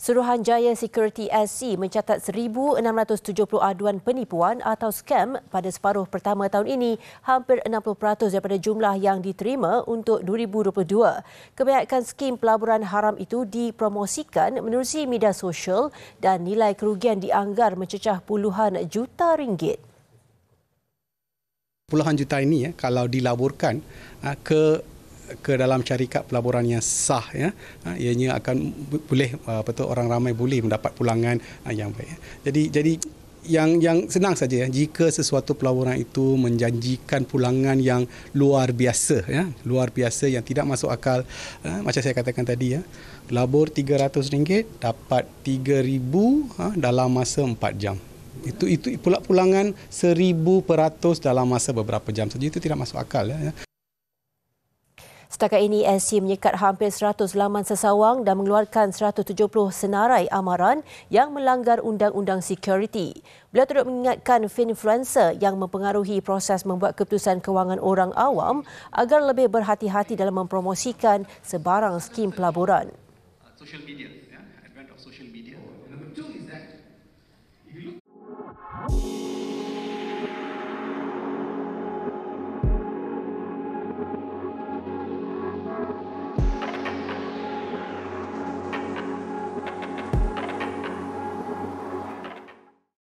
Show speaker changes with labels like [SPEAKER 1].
[SPEAKER 1] Suruhanjaya Security SC mencatat 1670 aduan penipuan atau scam pada separuh pertama tahun ini, hampir 60% daripada jumlah yang diterima untuk 2022. Kebanyakan skim pelaburan haram itu dipromosikan menerusi media sosial dan nilai kerugian dianggar mencecah puluhan juta ringgit.
[SPEAKER 2] Puluhan juta ini ya kalau dilaburkan ah, ke ke dalam syarikat pelaburan yang sah ya ha, ianya akan boleh uh, apa tu orang ramai boleh mendapat pulangan ha, yang baik ya. jadi jadi yang yang senang saja ya jika sesuatu pelaburan itu menjanjikan pulangan yang luar biasa ya luar biasa yang tidak masuk akal ya, macam saya katakan tadi ya labur RM300 dapat 3000 ha, dalam masa 4 jam itu itu pula pulangan 1000 peratus dalam masa beberapa jam saja itu tidak masuk akal ya, ya.
[SPEAKER 1] Setakat ini, NC menyekat hampir 100 laman sesawang dan mengeluarkan 170 senarai amaran yang melanggar undang-undang security. Beliau turut mengingatkan finfluencer yang mempengaruhi proses membuat keputusan kewangan orang awam agar lebih berhati-hati dalam mempromosikan sebarang skim pelaburan.
[SPEAKER 3] Uh,